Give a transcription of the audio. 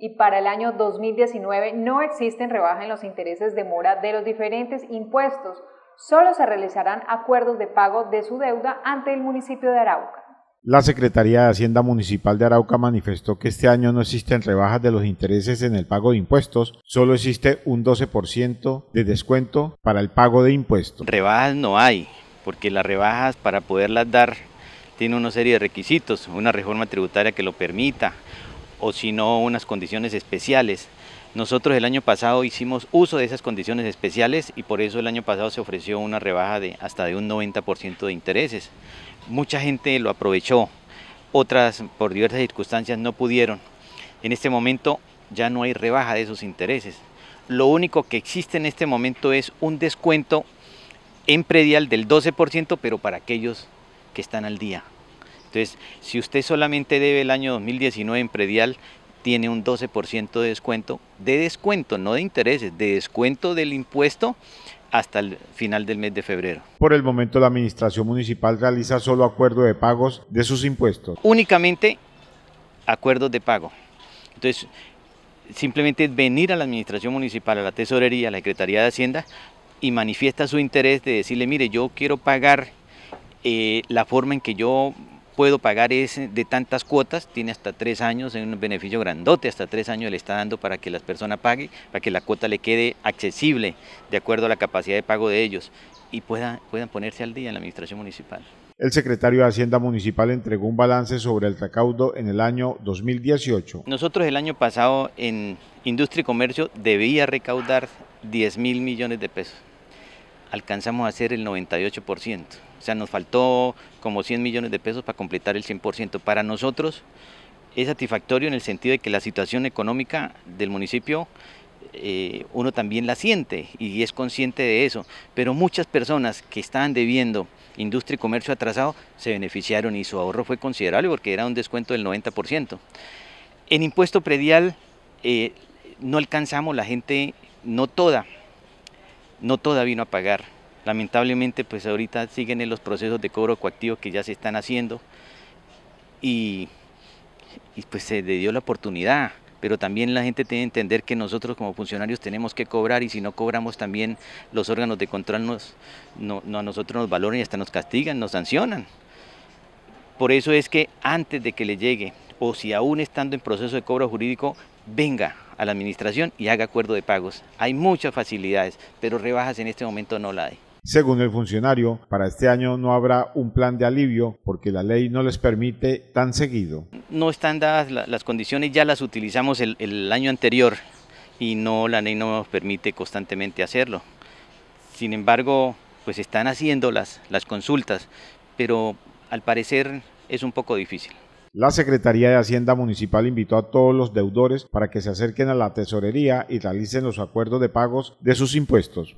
y para el año 2019 no existen rebajas en los intereses de mora de los diferentes impuestos. Solo se realizarán acuerdos de pago de su deuda ante el municipio de Arauca. La Secretaría de Hacienda Municipal de Arauca manifestó que este año no existen rebajas de los intereses en el pago de impuestos, solo existe un 12% de descuento para el pago de impuestos. Rebajas no hay, porque las rebajas para poderlas dar tiene una serie de requisitos, una reforma tributaria que lo permita, o si no unas condiciones especiales. Nosotros el año pasado hicimos uso de esas condiciones especiales y por eso el año pasado se ofreció una rebaja de hasta de un 90% de intereses. Mucha gente lo aprovechó, otras por diversas circunstancias no pudieron. En este momento ya no hay rebaja de esos intereses. Lo único que existe en este momento es un descuento en predial del 12%, pero para aquellos que están al día. Entonces, si usted solamente debe el año 2019 en predial, tiene un 12% de descuento, de descuento, no de intereses, de descuento del impuesto hasta el final del mes de febrero. Por el momento la Administración Municipal realiza solo acuerdos de pagos de sus impuestos. Únicamente acuerdos de pago. Entonces, simplemente venir a la Administración Municipal, a la Tesorería, a la Secretaría de Hacienda y manifiesta su interés de decirle, mire, yo quiero pagar eh, la forma en que yo puedo pagar de tantas cuotas, tiene hasta tres años, es un beneficio grandote, hasta tres años le está dando para que las personas paguen, para que la cuota le quede accesible de acuerdo a la capacidad de pago de ellos y puedan ponerse al día en la administración municipal. El secretario de Hacienda Municipal entregó un balance sobre el recaudo en el año 2018. Nosotros el año pasado en Industria y Comercio debía recaudar 10 mil millones de pesos. Alcanzamos a hacer el 98%. O sea, nos faltó como 100 millones de pesos para completar el 100%. Para nosotros es satisfactorio en el sentido de que la situación económica del municipio eh, uno también la siente y es consciente de eso. Pero muchas personas que estaban debiendo industria y comercio atrasado se beneficiaron y su ahorro fue considerable porque era un descuento del 90%. En impuesto predial eh, no alcanzamos la gente, no toda, no toda vino a pagar Lamentablemente, pues ahorita siguen en los procesos de cobro coactivo que ya se están haciendo y, pues se le dio la oportunidad pero también la gente tiene que entender que nosotros como funcionarios tenemos que cobrar y si no cobramos también los órganos de control nos, a nosotros nos valoran y hasta nos castigan, nos sancionan. Por eso es que antes de que le llegue o si aún estando en proceso de cobro jurídico, venga a la administración y haga acuerdo de pagos. Hay muchas facilidades, pero rebajas en este momento no la hay. Según el funcionario, para este año no habrá un plan de alivio porque la ley no les permite tan seguido. No están dadas las condiciones, ya las utilizamos el, año anterior y no la ley no nos permite constantemente hacerlo. Sin embargo, pues están haciendo las consultas, pero al parecer es un poco difícil. La Secretaría de Hacienda Municipal invitó a todos los deudores para que se acerquen a la tesorería y realicen los acuerdos de pagos de sus impuestos.